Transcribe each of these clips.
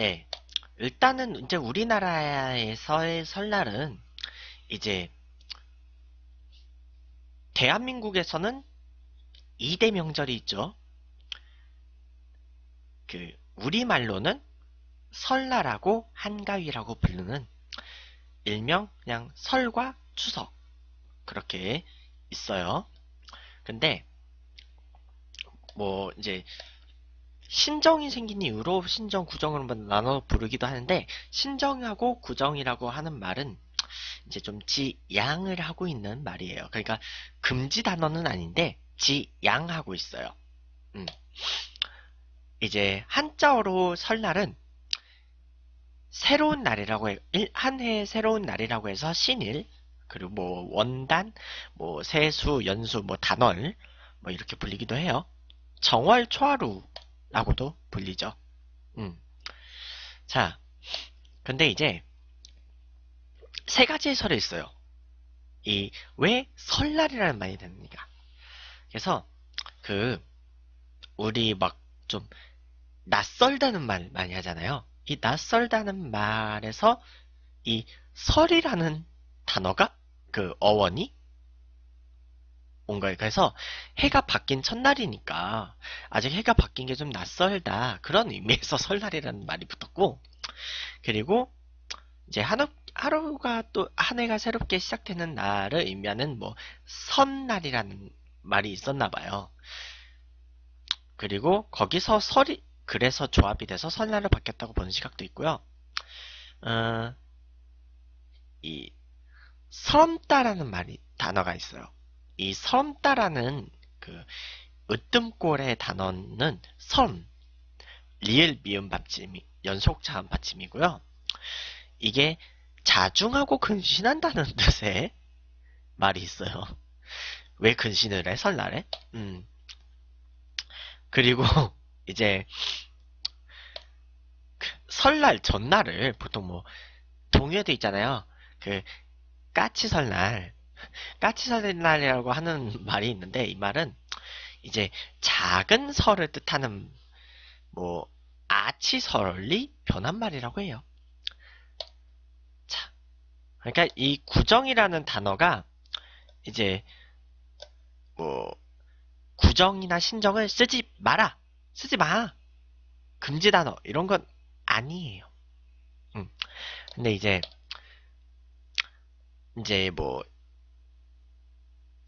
네. 일단은 이제 우리나라에서의 설날은 이제 대한민국에서는 2대 명절이 있죠. 그 우리말로는 설날하고 한가위라고 부르는 일명 그냥 설과 추석 그렇게 있어요. 근데 뭐 이제 신정이 생긴 이후로 신정 구정으로 나눠 부르기도 하는데 신정하고 구정이라고 하는 말은 이제 좀 지양을 하고 있는 말이에요. 그러니까 금지 단어는 아닌데 지양하고 있어요. 음. 이제 한자어로 설날은 새로운 날이라고 해, 한 해의 새로운 날이라고 해서 신일 그리고 뭐 원단 뭐 세수 연수 뭐 단월 뭐 이렇게 불리기도 해요. 정월 초하루 라고도 불리죠. 음. 자, 근데 이제 세 가지의 설이 있어요. 이 왜 설날이라는 말이 됩니까? 그래서 그 우리 막 좀 낯설다는 말 많이 하잖아요. 이 낯설다는 말에서 이 설이라는 단어가 그 어원이 온 거예요. 그래서 해가 바뀐 첫날이니까 아직 해가 바뀐 게 좀 낯설다 그런 의미에서 설날이라는 말이 붙었고 그리고 이제 하루, 하루가 또 한 해가 새롭게 시작되는 날을 의미하는 뭐 선날이라는 말이 있었나 봐요. 그리고 거기서 설이 그래서 조합이 돼서 설날을 바뀌었다고 보는 시각도 있고요. 어, 이 선다라는 말이 단어가 있어요. 이섬따라는그 으뜸골의 단어는 섬, 리을 미음 받침이 연속 자음 받침이고요. 이게 자중하고 근신한다는 뜻의 말이 있어요. 왜 근신을 해 설날에? 음. 그리고 이제 그 설날 전날을 보통 뭐 동요도 있잖아요. 그 까치 설날 까치설날이라고 하는 말이 있는데 이 말은 이제 작은 설을 뜻하는 뭐아치설리 변한 말이라고 해요. 자, 그러니까 이 구정이라는 단어가 이제 뭐 구정이나 신정을 쓰지 마라, 쓰지 마, 금지 단어 이런 건 아니에요. 음. 근데 이제 이제 뭐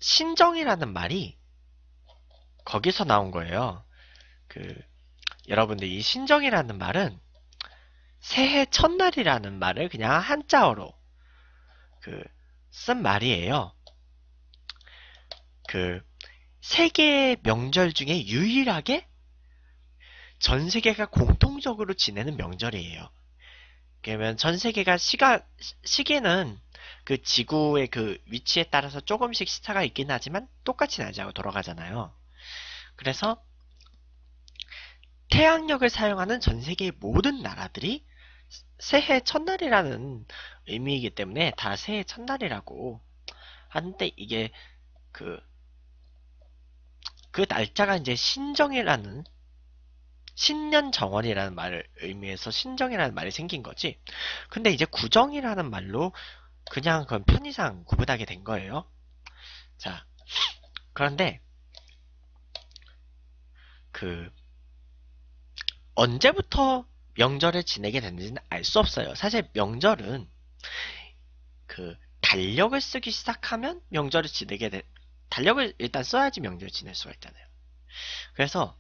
신정이라는 말이 거기서 나온 거예요. 그 여러분들 이 신정이라는 말은 새해 첫날이라는 말을 그냥 한자어로 그 쓴 말이에요. 그세계 명절 중에 유일하게 전 세계가 공통적으로 지내는 명절이에요. 그러면 전 세계가 시가 시기는 그 지구의 그 위치에 따라서 조금씩 시차가 있긴 하지만 똑같이 날짜가 돌아가잖아요. 그래서 태양력을 사용하는 전 세계의 모든 나라들이 새해 첫날이라는 의미이기 때문에 다 새해 첫날이라고 하는데 이게 그, 그 날짜가 이제 신정이라는 신년 정원이라는 말을 의미해서 신정이라는 말이 생긴 거지. 근데 이제 구정이라는 말로 그냥 그건 편의상 구분하게 된 거예요. 자, 그런데 그 언제부터 명절을 지내게 됐는지는 알 수 없어요. 사실 명절은 그 달력을 쓰기 시작하면 명절을 지내게 돼. 달력을 일단 써야지 명절 을 지낼 수가 있잖아요. 그래서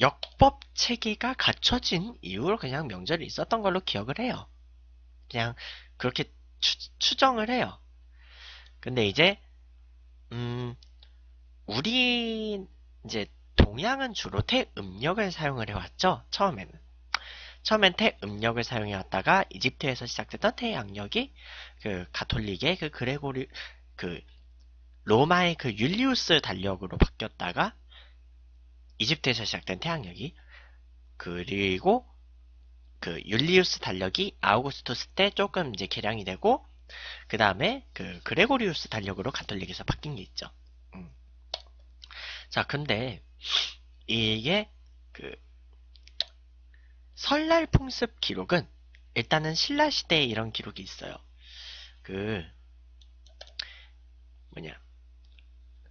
역법 체계가 갖춰진 이후로 그냥 명절이 있었던 걸로 기억을 해요. 그냥 그렇게 추, 정을 해요. 근데 이제 음 우리 이제 동양은 주로 태음력을 사용을 해왔죠. 처음에는. 처음엔 태음력을 사용해왔다가 이집트에서 시작됐던 태양력이 그 가톨릭의 그 그레고리 그 로마의 그 율리우스 달력으로 바뀌었다가 이집트에서 시작된 태양력이 그리고 그 율리우스 달력이 아우구스투스 때 조금 이제 개량이 되고 그 다음에 그 그레고리우스 달력으로 가톨릭에서 바뀐 게 있죠. 음. 자, 근데 이게 그 설날 풍습 기록은 일단은 신라 시대에 이런 기록이 있어요. 그 뭐냐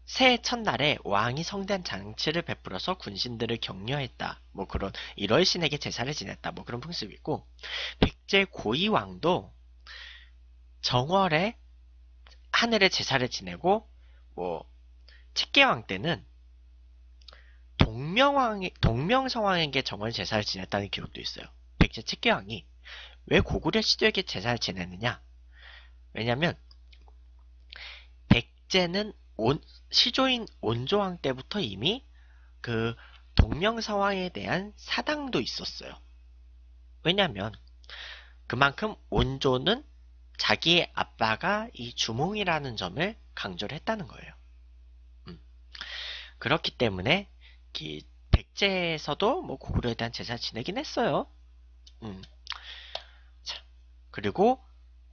새해 첫날에 왕이 성대한 장치를 베풀어서 군신들을 격려했다. 뭐 그런 이럴 신에게 제사를 지냈다. 뭐 그런 풍습이 있고 백제 고이왕도 정월에 하늘에 제사를 지내고 뭐 칙계왕 때는 동명왕 동명성왕에게 정월 제사를 지냈다는 기록도 있어요. 백제 칙계왕이 왜 고구려 시대에게 제사를 지내느냐? 왜냐면 백제는 온 시조인 원조왕 때부터 이미 그 동명서왕에 대한 사당도 있었어요. 왜냐면 그만큼 원조는 자기의 아빠가 이 주몽이라는 점을 강조를 했다는 거예요. 음. 그렇기 때문에 백제에서도 뭐 고구려에 대한 제사 지내긴 했어요. 음. 자, 그리고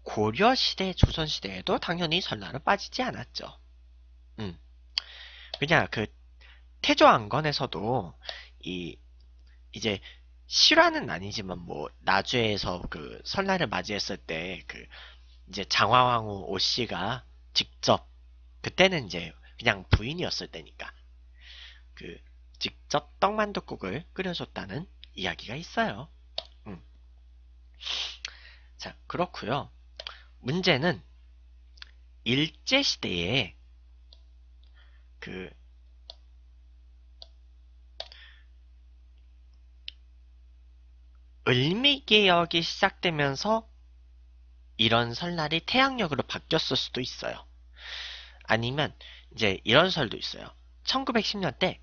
고려 시대, 조선 시대에도 당연히 전날은 빠지지 않았죠. 음. 그냥 그 태조 안건에서도 이 이제 실화는 아니지만 뭐 나주에서 그 설날을 맞이했을 때 그 이제 장화왕후 오 씨가 직접 그때는 이제 그냥 부인이었을 때니까 그 직접 떡만둣국을 끓여줬다는 이야기가 있어요. 음. 자그렇구요 문제는 일제 시대에 그 을미개혁이 시작되면서 이런 설날이 태양력으로 바뀌었을 수도 있어요. 아니면 이제 이런 설도 있어요. 1910년 대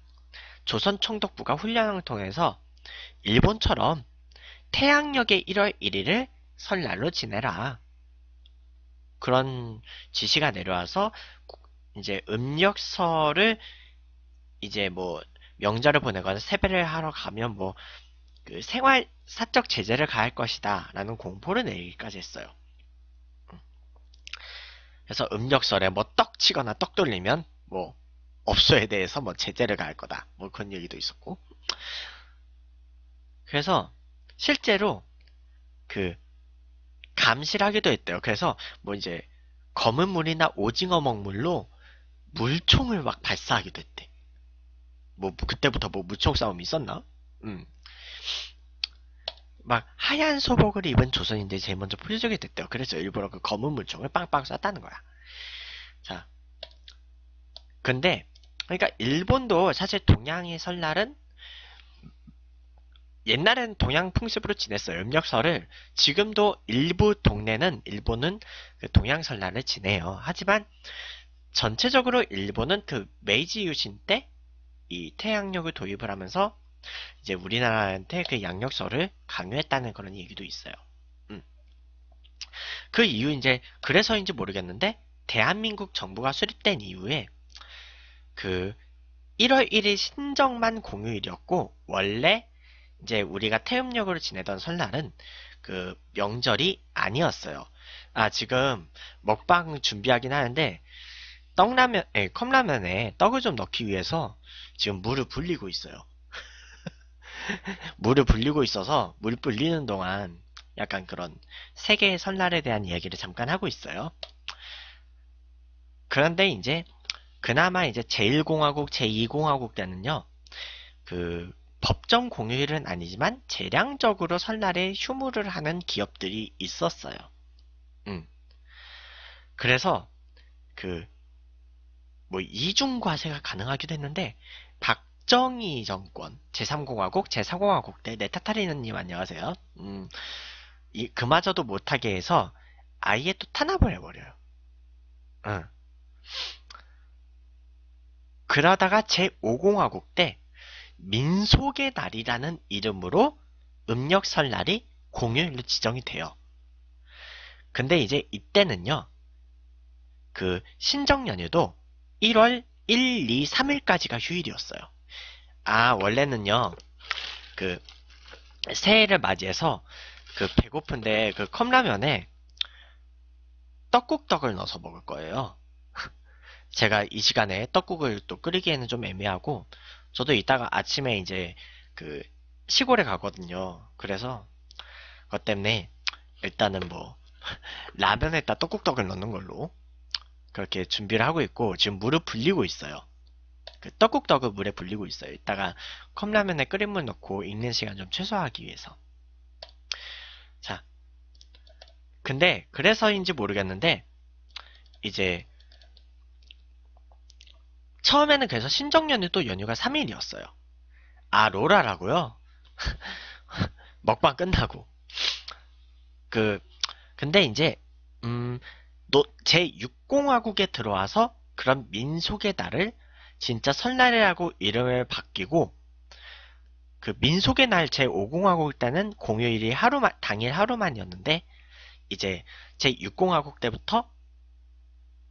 조선 총독부가 훈련을 통해서 일본처럼 태양력의 1월 1일을 설날로 지내라. 그런 지시가 내려와서 이제 음력서를 이제 뭐 명절을 보내거나 세배를 하러 가면 뭐 그 생활 사적 제재를 가할 것이다라는 공포를 내기까지 했어요. 그래서 음력설에 뭐 떡치거나 떡 돌리면 뭐 업소에 대해서 뭐 제재를 가할 거다 뭐 그런 얘기도 있었고 그래서 실제로 그 감시를 하기도 했대요. 그래서 뭐 이제 검은 물이나 오징어 먹물로 물총을 막 발사하기도 했대. 뭐, 뭐 그때부터 뭐 물총 싸움이 있었나? 음. 막 하얀 소복을 입은 조선인들이 제일 먼저 풀효적이 됐대요. 그래서 일부러 그 검은 물총을 빵빵 쐈다는 거야. 자, 근데 그러니까 일본도 사실 동양의 설날은 옛날엔 동양 풍습으로 지냈어요. 음력설을 지금도 일부 동네는 일본은 그 동양 설날을 지내요. 하지만 전체적으로 일본은 그 메이지 유신 때 이 태양력을 도입을 하면서 이제 우리나라한테 그 양력설을 강요했다는 그런 얘기도 있어요. 음. 그 이유 이제 그래서인지 모르겠는데 대한민국 정부가 수립된 이후에 그 1월 1일 신정만 공휴일이었고 원래 이제 우리가 태음력으로 지내던 설날은 그 명절이 아니었어요. 아 지금 먹방 준비하긴 하는데 떡라면, 에 예, 컵라면에 떡을 좀 넣기 위해서 지금 물을 불리고 있어요. 물을 불리고 있어서 물 불리는 동안 약간 그런 세계의 설날에 대한 이야기를 잠깐 하고 있어요. 그런데 이제 그나마 이제 제1공화국, 제2공화국 때는요. 그 법정 공휴일은 아니지만 재량적으로 설날에 휴무를 하는 기업들이 있었어요. 음. 그래서 그뭐 이중과세가 가능하기도 했는데 박정희 정권 제3공화국 제4공화국 때 네타타리너님 안녕하세요. 음, 이 그마저도 못하게 해서 아예 또 탄압을 해버려요. 응. 그러다가 제5공화국 때 민속의 날이라는 이름으로 음력 설날이 공휴일로 지정이 돼요. 근데 이제 이때는요, 그 신정 연휴도 1월 1, 2, 3일까지가 휴일이었어요. 아, 원래는요, 그, 새해를 맞이해서, 그, 배고픈데, 그, 컵라면에, 떡국떡을 넣어서 먹을 거예요. 제가 이 시간에 떡국을 또 끓이기에는 좀 애매하고, 저도 이따가 아침에 이제, 그, 시골에 가거든요. 그래서, 그것 때문에, 일단은 뭐, 라면에다 떡국떡을 넣는 걸로. 그렇게 준비를 하고 있고 지금 물을 불리고 있어요. 그 떡국떡을 물에 불리고 있어요. 이따가 컵라면에 끓인 물 넣고 익는 시간 좀 최소화하기 위해서. 자, 근데 그래서인지 모르겠는데 이제 처음에는 그래서 신정연휴 또 연휴가 3일이었어요. 아 로라라고요? 먹방 끝나고 그 근데 이제 음 제6공화국에 들어와서 그런 민속의 날을 진짜 설날이라고 이름을 바뀌고 그 민속의 날 제5공화국 때는 공휴일이 하루만 당일 하루만이었는데 이제 제6공화국 때부터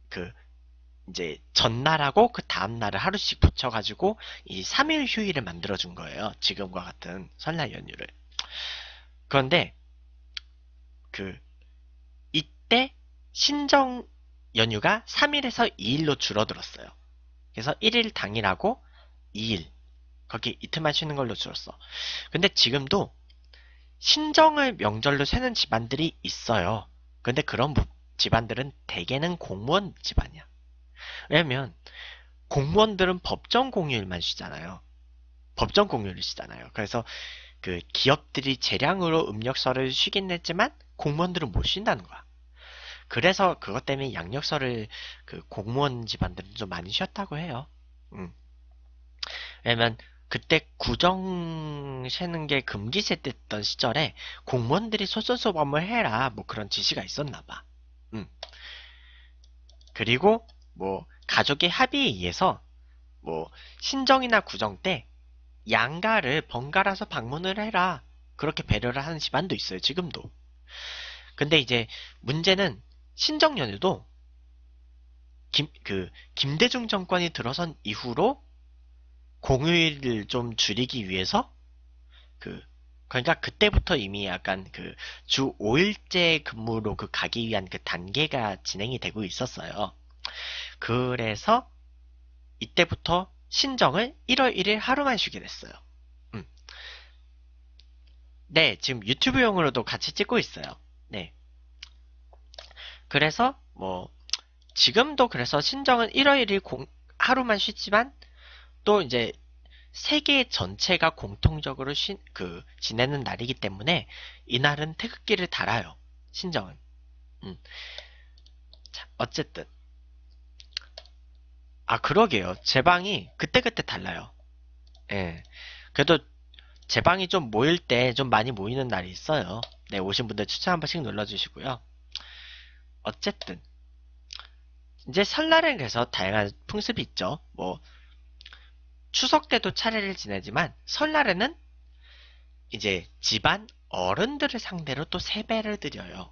그 이제 전날하고 그 다음 날을 하루씩 붙여가지고 이 3일 휴일을 만들어준 거예요. 지금과 같은 설날 연휴를. 그런데 그 이때 신정 연휴가 3일에서 2일로 줄어들었어요. 그래서 1일 당일하고 2일 거기 이틀만 쉬는 걸로 줄었어. 근데 지금도 신정을 명절로 세는 집안들이 있어요. 근데 그런 집안들은 대개는 공무원 집안이야. 왜냐면 공무원들은 법정 공휴일만 쉬잖아요. 법정 공휴일을 쉬잖아요. 그래서 그 기업들이 재량으로 음력서를 쉬긴 했지만 공무원들은 못 쉰다는 거야. 그래서 그것 때문에 양력서를 그 공무원 집안들은 좀 많이 쉬었다고 해요. 음. 왜냐면 그때 구정 세는 게 금기세 때던 시절에 공무원들이 소선소범을 해라 뭐 그런 지시가 있었나 봐. 음. 그리고 뭐 가족의 합의에 의해서 뭐 신정이나 구정 때 양가를 번갈아서 방문을 해라 그렇게 배려를 하는 집안도 있어요 지금도. 근데 이제 문제는 신정연휴도 김, 그 김대중 정권이 들어선 이후로 공휴일을 좀 줄이기 위해서 그 그러니까 그때부터 이미 약간 그 주 5일제 근무로 그 가기 위한 그 단계가 진행이 되고 있었어요. 그래서 이때부터 신정을 1월 1일 하루만 쉬게 됐어요. 음. 네, 지금 유튜브용으로도 같이 찍고 있어요. 네. 그래서 뭐 지금도 그래서 신정은 일요일이 공, 하루만 쉬지만 또 이제 세계 전체가 공통적으로 신, 그 지내는 날이기 때문에 이날은 태극기를 달아요. 신정은. 음. 자, 어쨌든 아 그러게요. 제 방이 그때그때 달라요. 예. 그래도 제 방이 좀 모일 때 좀 많이 모이는 날이 있어요. 네, 오신 분들 추천 한 번씩 눌러주시고요. 어쨌든 이제 설날은 그래서 다양한 풍습이 있죠. 뭐 추석 때도 차례를 지내지만 설날에는 이제 집안 어른들을 상대로 또 세배를 드려요.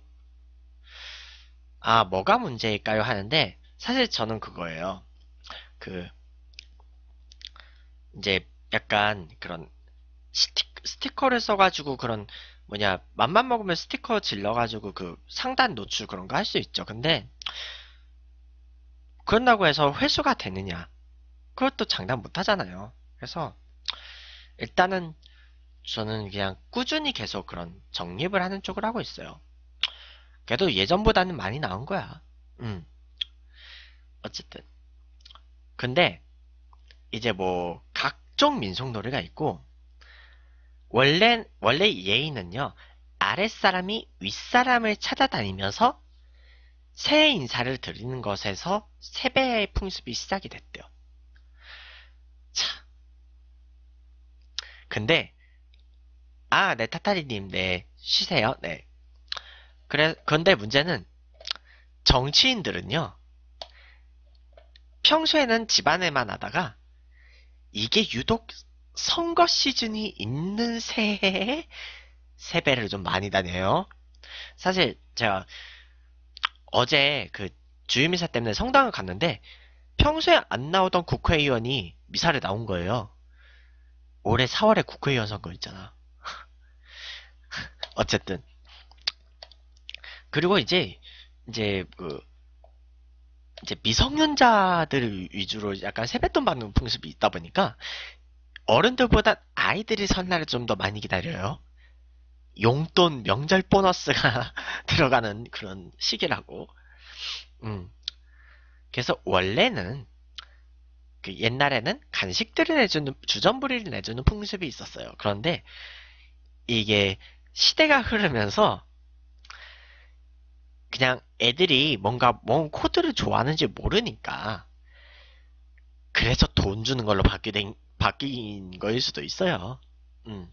아, 뭐가 문제일까요? 하는데 사실 저는 그거예요. 그 이제 약간 그런 스티, 스티커를 써가지고 그런 뭐냐 맛만 먹으면 스티커 질러가지고 그 상단 노출 그런 거 할 수 있죠. 근데 그런다고 해서 회수가 되느냐 그것도 장담 못하잖아요. 그래서 일단은 저는 그냥 꾸준히 계속 그런 정립을 하는 쪽을 하고 있어요. 그래도 예전보다는 많이 나온 거야. 음. 어쨌든. 근데 이제 뭐 각종 민속놀이가 있고 원래, 원래 예의는요, 아랫사람이 윗사람을 찾아다니면서 새해 인사를 드리는 것에서 세배의 풍습이 시작이 됐대요. 자. 근데, 아, 네, 타타리님, 네, 쉬세요, 네. 그래, 그런데 문제는 정치인들은요, 평소에는 집안에만 하다가 이게 유독 선거 시즌이 있는 새해에 세배를 좀 많이 다녀요. 사실 제가 어제 그 주유미사 때문에 성당을 갔는데 평소에 안 나오던 국회의원이 미사를 나온 거예요. 올해 4월에 국회의원 선거 있잖아. 어쨌든 그리고 이제 이제 그 이제 미성년자들 위주로 약간 세뱃돈 받는 풍습이 있다 보니까 어른들보다 아이들이 설날을 좀 더 많이 기다려요. 용돈 명절 보너스가 들어가는 그런 시기라고. 음. 그래서 원래는 그 옛날에는 간식들을 내주는 주전부리를 내주는 풍습이 있었어요. 그런데 이게 시대가 흐르면서 그냥 애들이 뭔가 뭔 코드를 좋아하는지 모르니까 그래서 돈 주는 걸로 바뀌게 된, 바뀐 거일 수도 있어요. 음.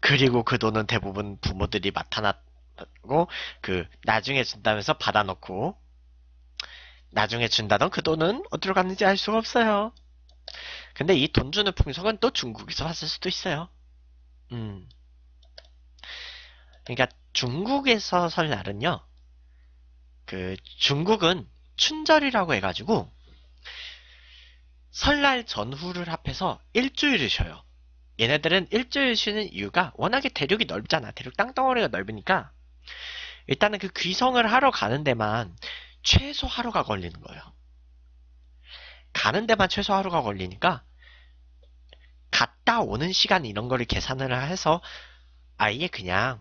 그리고 그 돈은 대부분 부모들이 맡아놨고 그 나중에 준다면서 받아놓고 나중에 준다던 그 돈은 어디로 갔는지 알 수가 없어요. 근데 이 돈 주는 풍속은 또 중국에서 왔을 수도 있어요. 음. 그러니까 중국에서 설날은요. 그 중국은 춘절이라고 해가지고 설날 전후를 합해서 일주일을 쉬어요. 얘네들은 일주일 쉬는 이유가 워낙에 대륙이 넓잖아. 대륙 땅덩어리가 넓으니까 일단은 그 귀성을 하러 가는 데만 최소 하루가 걸리는 거예요. 가는 데만 최소 하루가 걸리니까 갔다 오는 시간 이런 거를 계산을 해서 아예 그냥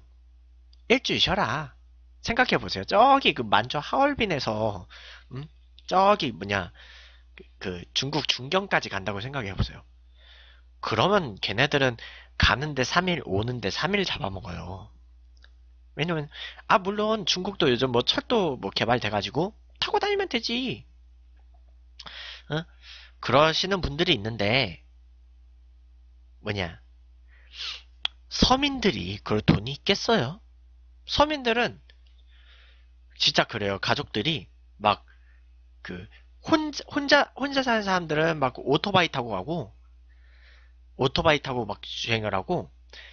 일주일 쉬어라. 생각해 보세요. 저기 그 만주 하얼빈에서 음? 저기 뭐냐 그 중국 중경까지 간다고 생각해 보세요. 그러면 걔네들은 가는데 3일 오는데 3일 잡아먹어요. 왜냐면 아 물론 중국도 요즘 뭐 철도 뭐 개발돼가지고 타고 다니면 되지. 어? 그러시는 분들이 있는데 뭐냐 서민들이 그럴 돈이 있겠어요? 서민들은 진짜 그래요. 가족들이 막그 혼자 혼자 혼자 사는 사람들은 막 오토바이 타고 가고 오토바이 타고 막 주행을 하고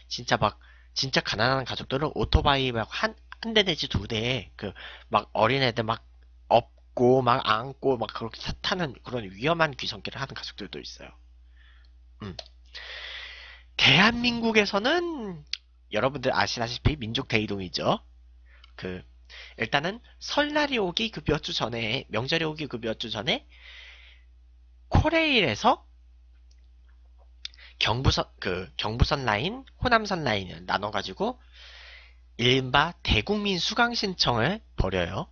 진짜 막 진짜 가난한 가족들은 오토바이 막 한 한 대 내지 두 대에 그 막 어린애들 막 업고 막 안고 막 그렇게 타는 그런 위험한 귀성길을 하는 가족들도 있어요. 음. 대한민국에서는 여러분들 아시다시피 민족 대이동이죠. 그 일단은 설날이 오기 그 몇 주 전에 명절이 오기 그 몇 주 전에 코레일에서 경부선 그 경부선 라인, 호남선 라인을 나눠 가지고 일른바 대국민 수강 신청을 벌여요.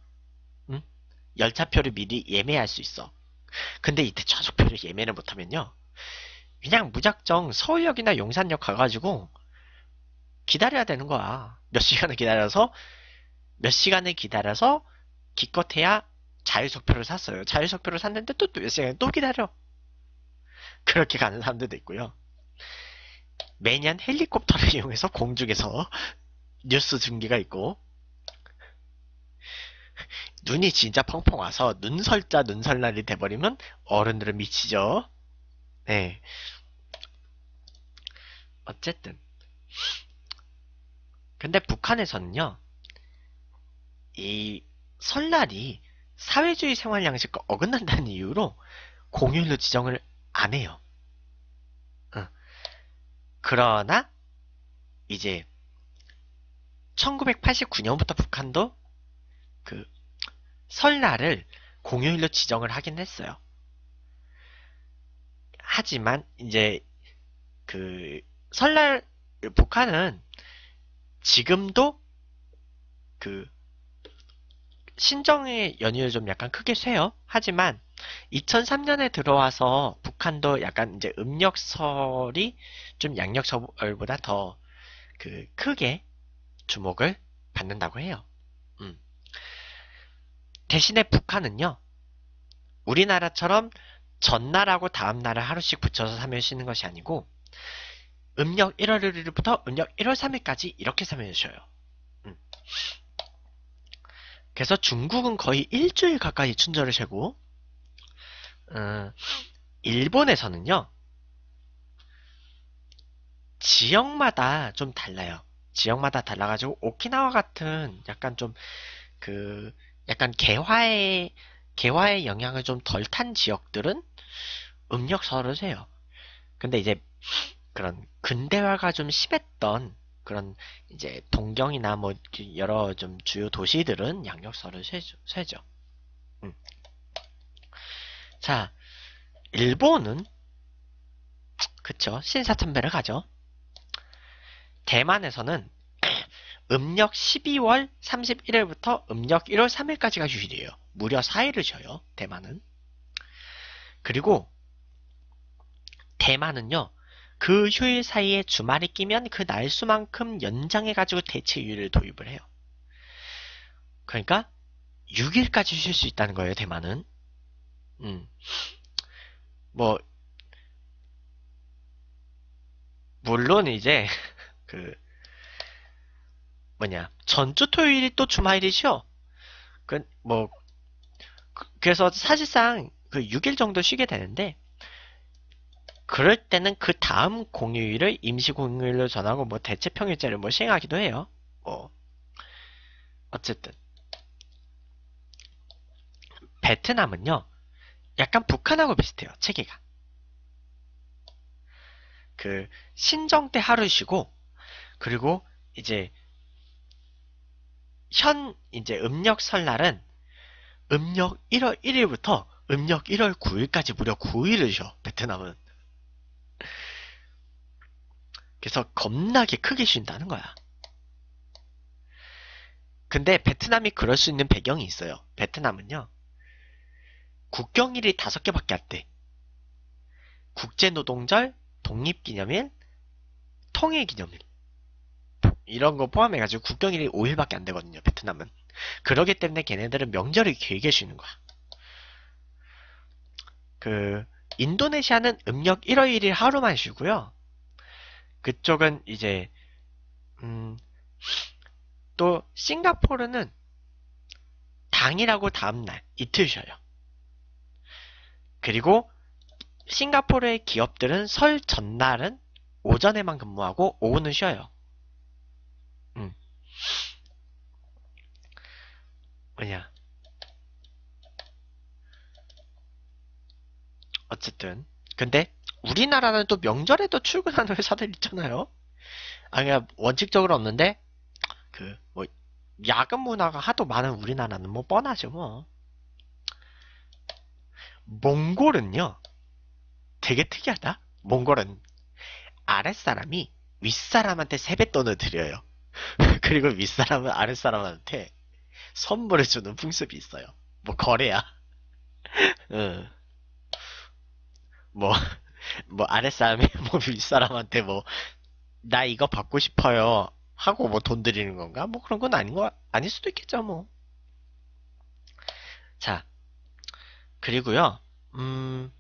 응? 열차표를 미리 예매할 수 있어. 근데 이때 좌석표를 예매를 못하면요. 그냥 무작정 서울역이나 용산역 가가지고 기다려야 되는 거야. 몇 시간을 기다려서 몇 시간을 기다려서 기껏해야 자율석표를 샀어요. 자율석표를 샀는데 또 몇 시간에 또 기다려. 그렇게 가는 사람들도 있고요. 매년 헬리콥터를 이용해서 공중에서 뉴스 중계가 있고 눈이 진짜 펑펑 와서 눈설자 눈설날이 돼버리면 어른들은 미치죠. 네. 어쨌든 근데 북한에서는요. 이 설날이 사회주의 생활 양식과 어긋난다는 이유로 공휴일로 지정을 안 해요. 그러나 이제 1989년부터 북한도 그 설날을 공휴일로 지정을 하긴 했어요. 하지만 이제 그 설날 북한은 지금도 그 신정의 연휴를좀 약간 크게 세요. 하지만 2003년에 들어와서 북한도 약간 이제 음력설이 좀 양력설보다 더그 크게 주목을 받는다고 해요. 음. 대신에 북한은요. 우리나라처럼 전날하고 다음날을 하루씩 붙여서 3일 쉬는 것이 아니고 음력 1월 1일부터 음력 1월 3일까지 이렇게 3일 쉬어요. 음. 그래서 중국은 거의 일주일 가까이 춘절을 쉬고 어, 일본에서는요 지역마다 좀 달라요. 지역마다 달라가지고 오키나와 같은 약간 좀 그 약간 개화의 개화의 영향을 좀 덜 탄 지역들은 음력 설을 세요. 근데 이제 그런 근대화가 좀 심했던 그런 이제 동경이나 뭐 여러 좀 주요 도시들은 양력서를 쇠죠 세죠. 음. 자, 일본은 그쵸 신사참배를 가죠. 대만에서는 음력 12월 31일부터 음력 1월 3일까지가 주일이에요 무려 4일을 쉬어요. 대만은. 그리고 대만은요. 그 휴일 사이에 주말이 끼면 그 날수만큼 연장해가지고 대체휴일을 도입을 해요. 그러니까 6일까지 쉴 수 있다는 거예요, 대만은. 음. 뭐, 물론 이제, 그, 뭐냐, 전주 토요일이 또 주말이죠? 그, 뭐, 그, 그래서 사실상 그 6일 정도 쉬게 되는데, 그럴 때는 그 다음 공휴일을 임시 공휴일로 전하고 뭐 대체 평일제를 뭐 시행하기도 해요. 뭐 어쨌든 베트남은요. 약간 북한하고 비슷해요. 체계가. 그 신정 때 하루 쉬고 그리고 이제 현 이제 음력 설날은 음력 1월 1일부터 음력 1월 9일까지 무려 9일을 쉬어 베트남은 그래서 겁나게 크게 쉰다는 거야. 근데 베트남이 그럴 수 있는 배경이 있어요. 베트남은요. 국경일이 다섯 개밖에 안 돼. 국제노동절, 독립기념일, 통일기념일. 이런 거 포함해가지고 국경일이 5일밖에 안 되거든요, 베트남은. 그러기 때문에 걔네들은 명절이 길게 쉬는 거야. 그, 인도네시아는 음력 1월 1일 하루만 쉬고요. 그쪽은 이제 음, 또 싱가포르는 당일하고 다음날 이틀 쉬어요. 그리고 싱가포르의 기업들은 설 전날은 오전에만 근무하고 오후는 쉬어요. 음. 뭐냐. 어쨌든 근데 우리나라는 또 명절에 도 출근하는 회사들 있잖아요. 아, 그냥 원칙적으로 없는데, 그, 뭐, 야근 문화가 하도 많은 우리나라는 뭐 뻔하죠, 뭐. 몽골은요, 되게 특이하다. 몽골은 아랫사람이 윗사람한테 세뱃돈을 드려요. 그리고 윗사람은 아랫사람한테 선물을 주는 풍습이 있어요. 뭐 거래야. 응. 뭐뭐 아랫사람이 뭐 윗사람한테 뭐 나 이거 받고 싶어요 하고 뭐 돈 드리는 건가 뭐 그런 건 아닌 거 아닐 수도 있겠죠 뭐 자 그리고요 음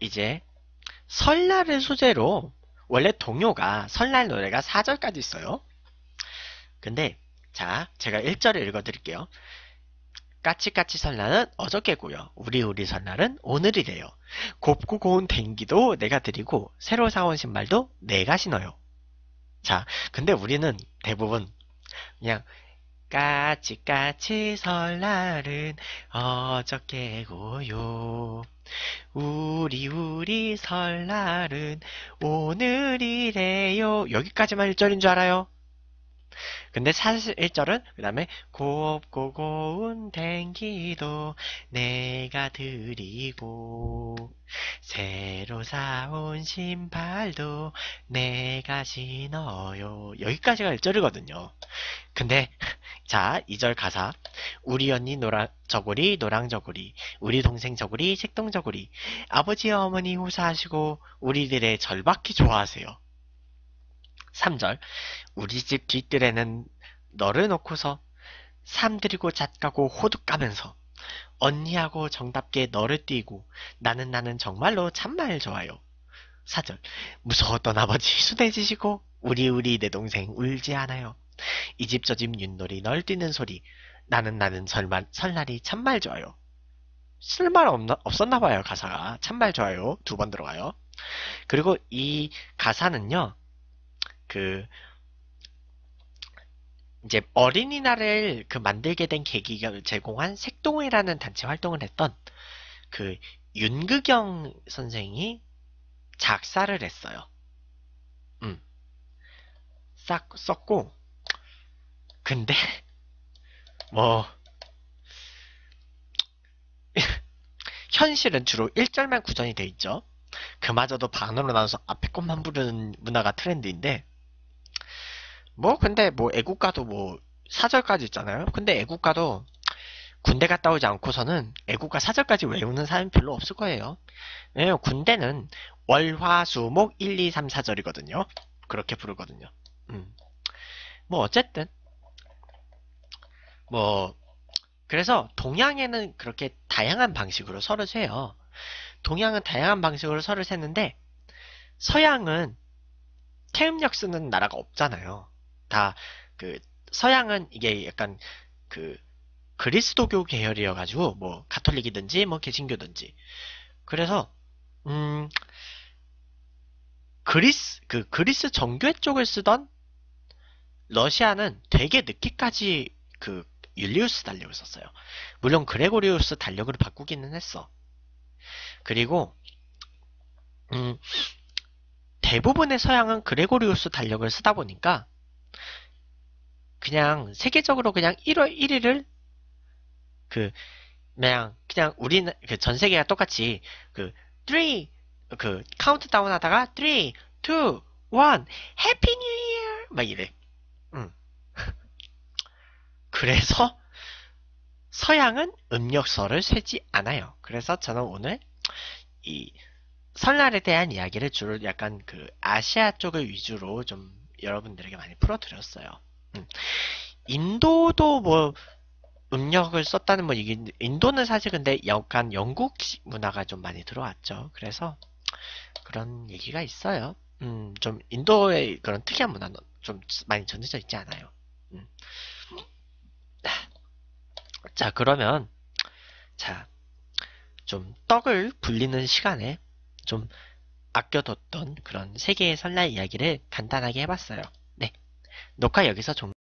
이제 설날을 소재로 원래 동요가 설날 노래가 4절까지 있어요 근데 자 제가 1절을 읽어드릴게요 까치까치 설날은 어저께고요. 우리우리 설날은 오늘이래요. 곱고 고운 댕기도 내가 드리고 새로 사온 신발도 내가 신어요. 자, 근데 우리는 대부분 그냥 까치까치 설날은 어저께고요. 우리 우리 설날은 오늘이래요. 여기까지만 일절인 줄 알아요. 근데 사실 1절은 그 다음에 곱고 고운 댕기도 내가 드리고 새로 사온 신발도 내가 신어요 여기까지가 1절이거든요 근데 자 2절 가사 우리 언니 노랑 저고리 노랑 저고리 우리 동생 저고리 책동 저고리 아버지 어머니 호사하시고 우리들의 절박히 좋아하세요 3절 우리 집 뒤뜰에는 너를 놓고서 삼들이고 잣가고 호두 까면서 언니하고 정답게 너를 띄고 나는 나는 정말로 참말 좋아요. 4절 무서웠던 아버지 순해지시고 우리 우리 내 동생 울지 않아요. 이 집저 집 윷놀이 널 뛰는 소리 나는 나는 설마, 설날이 참말 좋아요. 쓸 말 없었나 봐요 가사가 참말 좋아요 두 번 들어가요. 그리고 이 가사는요 그 이제 어린이날을 그 만들게 된 계기가 제공한 색동이라는 단체 활동을 했던 그 윤극영 선생이 작사를 했어요. 음. 싹 썼고 근데 뭐 현실은 주로 1절만 구전이 돼 있죠. 그마저도 반으로 나눠서 앞에 것만 부르는 문화가 트렌드인데 뭐 근데 뭐 애국가도 뭐 사절까지 있잖아요. 근데 애국가도 군대 갔다 오지 않고서는 애국가 사절까지 외우는 사람 별로 없을 거예요. 왜냐면 군대는 월화수목 1, 2, 3, 4절이거든요. 그렇게 부르거든요. 음. 뭐 어쨌든 뭐 그래서 동양에는 그렇게 다양한 방식으로 설을 세요. 동양은 다양한 방식으로 설을 세는데 서양은 태음력 쓰는 나라가 없잖아요. 다그 서양은 이게 약간 그 그리스도교 계열이어 가지고 뭐 가톨릭이든지 뭐 개신교든지 그래서 음 그리스 그 그리스 정교회 쪽을 쓰던 러시아는 되게 늦게까지 그 율리우스 달력을 썼어요. 물론 그레고리우스 달력으로 바꾸기는 했어. 그리고 음, 대부분의 서양은 그레고리우스 달력을 쓰다 보니까 그냥 세계적으로 그냥 1월 1일을 그 그냥 그냥 우리 그 전 세계가 똑같이 그 3, 그 카운트다운 하다가 3, 2, 1 해피 뉴 이어 막 이래. 음. 그래서 서양은 음력서를 세지 않아요. 그래서 저는 오늘 이 설날에 대한 이야기를 주로 약간 그 아시아 쪽을 위주로 좀 여러분들에게 많이 풀어드렸어요. 음. 인도도 뭐 음력을 썼다는 뭐 이게 인도는 사실 근데 약간 영국식 문화가 좀 많이 들어왔죠. 그래서 그런 얘기가 있어요. 음, 좀 인도의 그런 특이한 문화는 좀 많이 전해져 있지 않아요. 음. 자 그러면 자 좀 떡을 불리는 시간에 좀 아껴뒀던 그런 세계의 설날 이야기를 간단하게 해봤어요. 네. 녹화 여기서 좀